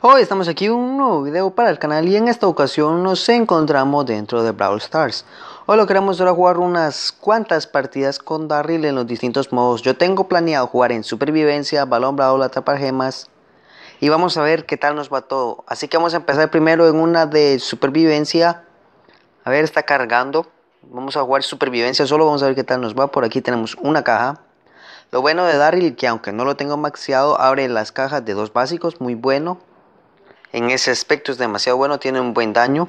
Hoy estamos aquí un nuevo video para el canal y en esta ocasión nos encontramos dentro de Brawl Stars. Hoy lo queremos jugar unas cuantas partidas con Darryl en los distintos modos. Yo tengo planeado jugar en Supervivencia, Balón Brawl, Atrapar Gemas y vamos a ver qué tal nos va todo. Así que vamos a empezar primero en una de Supervivencia. A ver, está cargando. Vamos a jugar Supervivencia solo, vamos a ver qué tal nos va. Por aquí tenemos una caja. Lo bueno de Darryl que aunque no lo tengo maxeado abre las cajas de dos básicos, muy bueno. En ese aspecto es demasiado bueno, tiene un buen daño,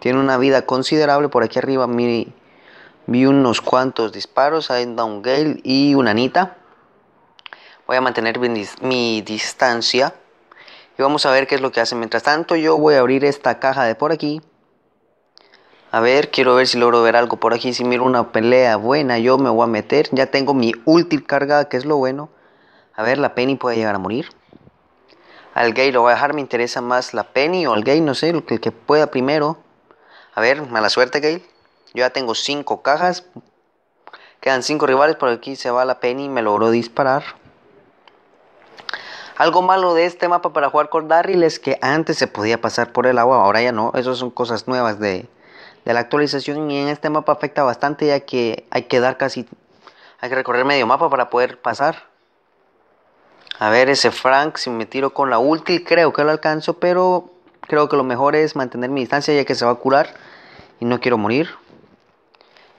tiene una vida considerable. Por aquí arriba mi, vi unos cuantos disparos, hay un Downgale y una Anita. Voy a mantener mi, distancia y vamos a ver qué es lo que hace. Mientras tanto yo voy a abrir esta caja de por aquí. A ver, quiero ver si logro ver algo por aquí. Si miro una pelea buena, yo me voy a meter. Ya tengo mi ulti cargada, que es lo bueno. A ver, la Penny puede llegar a morir. Al gay lo voy a dejar, me interesa más la penny o al gay, no sé, el que, pueda primero. A ver, mala suerte gay. Yo ya tengo cinco cajas. Quedan cinco rivales, por aquí se va la penny y me logró disparar. Algo malo de este mapa para jugar con Darryl es que antes se podía pasar por el agua, ahora ya no. Esas son cosas nuevas de, de, la actualización y en este mapa afecta bastante ya que hay que dar casi, hay que recorrer medio mapa para poder pasar. A ver, ese Frank, si me tiro con la ulti, creo que lo alcanzo, pero creo que lo mejor es mantener mi distancia ya que se va a curar y no quiero morir.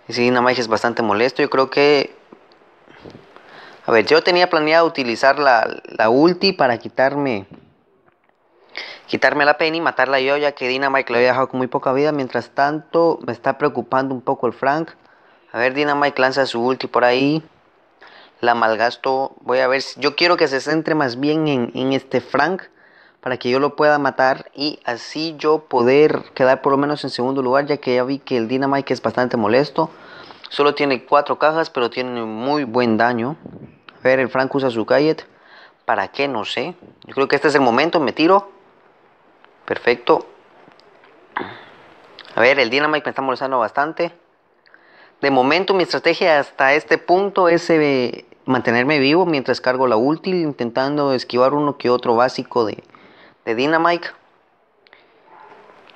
Ese si es bastante molesto, yo creo que... A ver, yo tenía planeado utilizar la, la ulti para quitarme quitarme la pena y matarla yo, ya que Dynamite lo había dejado con muy poca vida. Mientras tanto, me está preocupando un poco el Frank. A ver, Dynamite lanza su ulti por ahí la malgasto. Voy a ver, si, yo quiero que se centre más bien en, este Frank para que yo lo pueda matar y así yo poder quedar por lo menos en segundo lugar, ya que ya vi que el Dynamite es bastante molesto. Solo tiene cuatro cajas, pero tiene muy buen daño. A ver, el Frank usa su gadget. ¿Para qué? No sé. Yo creo que este es el momento, me tiro. Perfecto. A ver, el Dynamite me está molestando bastante. De momento mi estrategia hasta este punto es eh, mantenerme vivo mientras cargo la útil, intentando esquivar uno que otro básico de, de Dynamite.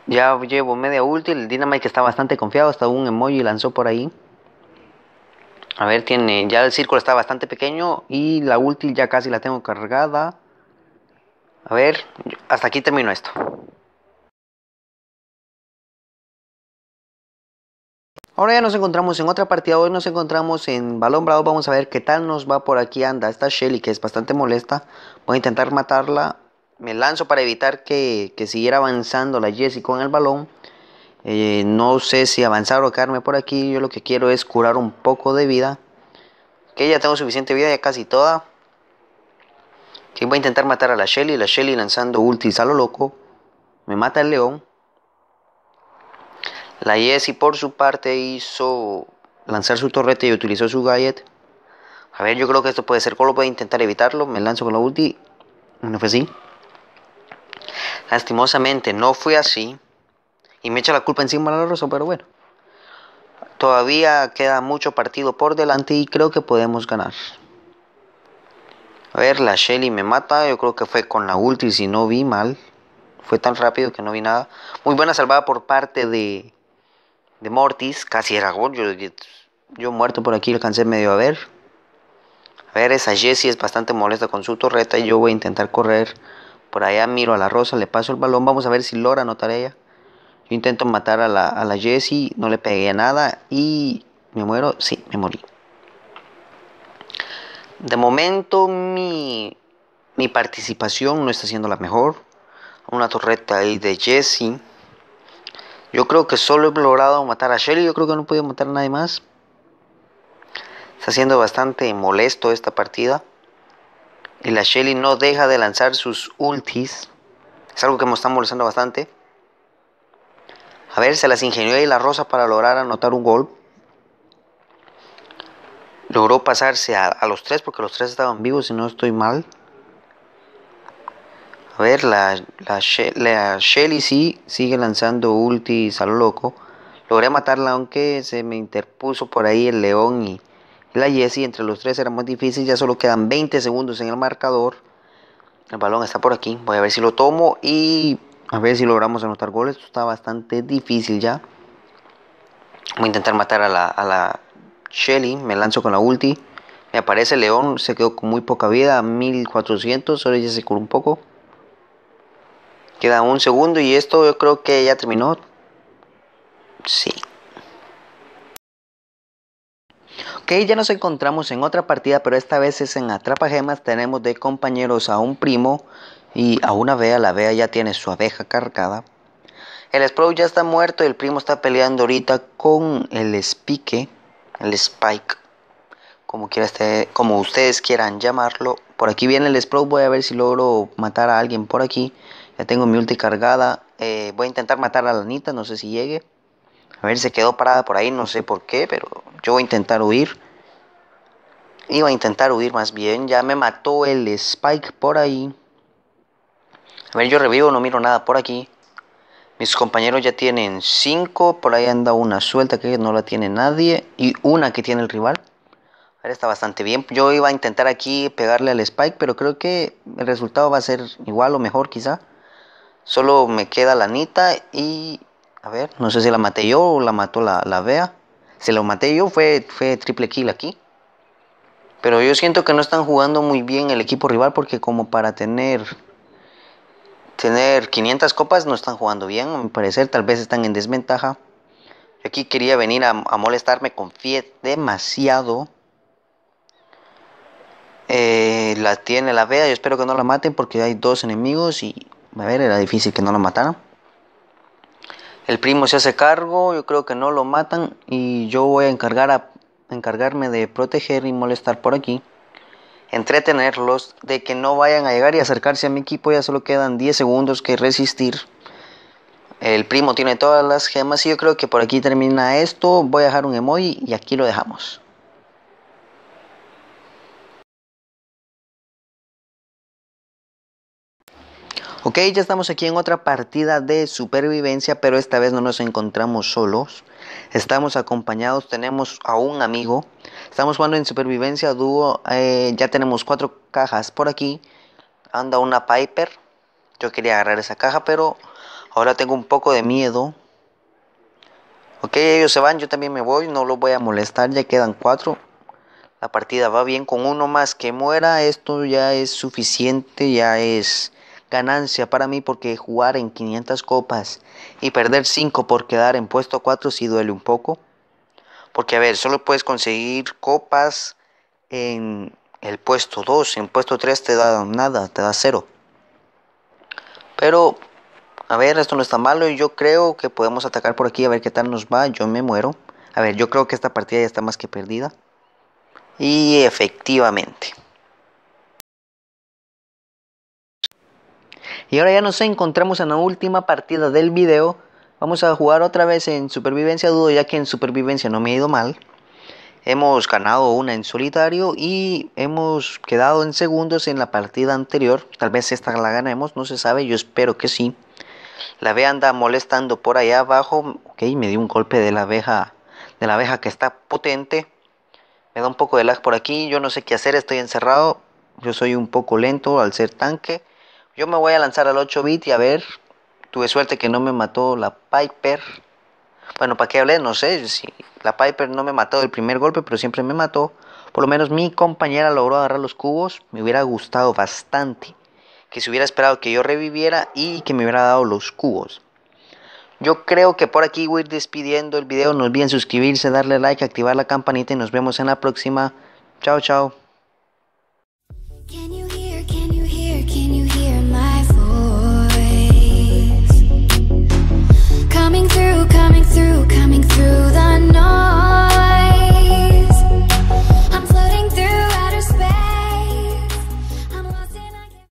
Ya llevo media útil, el Dynamite está bastante confiado, hasta un emoji lanzó por ahí. A ver, tiene, ya el círculo está bastante pequeño y la útil ya casi la tengo cargada. A ver, hasta aquí termino esto. Ahora ya nos encontramos en otra partida, hoy nos encontramos en Balón Bravo, vamos a ver qué tal nos va por aquí, anda esta Shelly que es bastante molesta, voy a intentar matarla, me lanzo para evitar que, que siguiera avanzando la Jessie con el balón, eh, no sé si avanzar o quedarme por aquí, yo lo que quiero es curar un poco de vida, que ya tengo suficiente vida, ya casi toda, que voy a intentar matar a la Shelly, la Shelly lanzando ultis a lo loco, me mata el león, la Jessie por su parte hizo lanzar su torreta y utilizó su gadget. A ver, yo creo que esto puede ser Colo, puede intentar evitarlo. Me lanzo con la ulti. No fue así. Lastimosamente no fue así. Y me echa la culpa encima a la Rosa, pero bueno. Todavía queda mucho partido por delante y creo que podemos ganar. A ver, la Shelly me mata. Yo creo que fue con la ulti, si no vi mal. Fue tan rápido que no vi nada. Muy buena salvada por parte de de Mortis, casi era gol. Yo, muerto por aquí, alcancé medio a ver. A ver, esa Jessie es bastante molesta con su torreta y yo voy a intentar correr. Por allá miro a la Rosa, le paso el balón, vamos a ver si logra anotar ella. Yo intento matar a la, a Jessie, no le pegué nada y me muero. Sí, me morí. De momento mi, mi participación no está siendo la mejor. Una torreta ahí de Jessie yo creo que solo he logrado matar a Shelly, yo creo que no he matar a nadie más. Está siendo bastante molesto esta partida. Y la Shelly no deja de lanzar sus ultis. Es algo que me está molestando bastante. A ver, se las ingenió ahí la Rosa para lograr anotar un gol. Logró pasarse a, a los tres porque los tres estaban vivos, si no estoy mal. A ver, la, Shelly sí sigue lanzando Ulti a loco. Logré matarla aunque se me interpuso por ahí el león y la Jessie. Entre los tres era más difícil. Ya solo quedan 20 segundos en el marcador. El balón está por aquí. Voy a ver si lo tomo y a ver si logramos anotar goles. Esto está bastante difícil ya. Voy a intentar matar a la, Shelly. Me lanzo con la ulti. Me aparece León. Se quedó con muy poca vida. 1400. solo ya se curó un poco. Queda un segundo y esto yo creo que ya terminó. Sí. Ok, ya nos encontramos en otra partida, pero esta vez es en atrapa gemas Tenemos de compañeros a un primo y a una vea. La vea ya tiene su abeja cargada. El Sprout ya está muerto y el primo está peleando ahorita con el Spike, el Spike, como, quiera este, como ustedes quieran llamarlo. Por aquí viene el Sprout, voy a ver si logro matar a alguien por aquí. Ya tengo mi ulti cargada. Eh, voy a intentar matar a la Anita, no sé si llegue. A ver, se quedó parada por ahí, no sé por qué, pero yo voy a intentar huir. Iba a intentar huir más bien. Ya me mató el Spike por ahí. A ver, yo revivo, no miro nada por aquí. Mis compañeros ya tienen cinco. Por ahí anda una suelta que no la tiene nadie. Y una que tiene el rival. Ahora está bastante bien. Yo iba a intentar aquí pegarle al Spike, pero creo que el resultado va a ser igual o mejor quizá. Solo me queda la Anita y. A ver, no sé si la maté yo o la mató la, la Se Si la maté yo, fue, triple kill aquí. Pero yo siento que no están jugando muy bien el equipo rival porque, como para tener. Tener 500 copas no están jugando bien, a mi parecer, tal vez están en desventaja. aquí quería venir a, a molestarme, confié demasiado. Eh, la tiene la vea yo espero que no la maten porque hay dos enemigos y a ver, era difícil que no lo mataran. El primo se hace cargo, yo creo que no lo matan y yo voy a, encargar a encargarme de proteger y molestar por aquí. Entretenerlos de que no vayan a llegar y acercarse a mi equipo, ya solo quedan 10 segundos que resistir. El primo tiene todas las gemas y yo creo que por aquí termina esto. Voy a dejar un emoji y aquí lo dejamos. Ok, ya estamos aquí en otra partida de supervivencia, pero esta vez no nos encontramos solos. Estamos acompañados, tenemos a un amigo. Estamos jugando en supervivencia dúo. Eh, ya tenemos cuatro cajas por aquí. Anda una Piper. Yo quería agarrar esa caja, pero ahora tengo un poco de miedo. Ok, ellos se van, yo también me voy. No los voy a molestar, ya quedan cuatro. La partida va bien con uno más que muera. Esto ya es suficiente, ya es ganancia para mí porque jugar en 500 copas y perder 5 por quedar en puesto 4 si duele un poco. Porque a ver, solo puedes conseguir copas en el puesto 2, en puesto 3 te da nada, te da cero. Pero, a ver, esto no está malo y yo creo que podemos atacar por aquí a ver qué tal nos va. Yo me muero. A ver, yo creo que esta partida ya está más que perdida. Y efectivamente. Y ahora ya nos encontramos en la última partida del video. Vamos a jugar otra vez en supervivencia, dudo ya que en supervivencia no me ha ido mal. Hemos ganado una en solitario y hemos quedado en segundos en la partida anterior. Tal vez esta la ganemos, no se sabe, yo espero que sí. La abeja anda molestando por allá abajo. Ok, me dio un golpe de la abeja, de la abeja que está potente. Me da un poco de lag por aquí, yo no sé qué hacer, estoy encerrado. Yo soy un poco lento al ser tanque. Yo me voy a lanzar al 8 bit y a ver. Tuve suerte que no me mató la Piper. Bueno, ¿para qué hablé? No sé si la Piper no me mató del primer golpe, pero siempre me mató. Por lo menos mi compañera logró agarrar los cubos. Me hubiera gustado bastante que se hubiera esperado que yo reviviera y que me hubiera dado los cubos. Yo creo que por aquí voy a ir despidiendo el video. No olviden suscribirse, darle like, activar la campanita y nos vemos en la próxima. Chao, chao.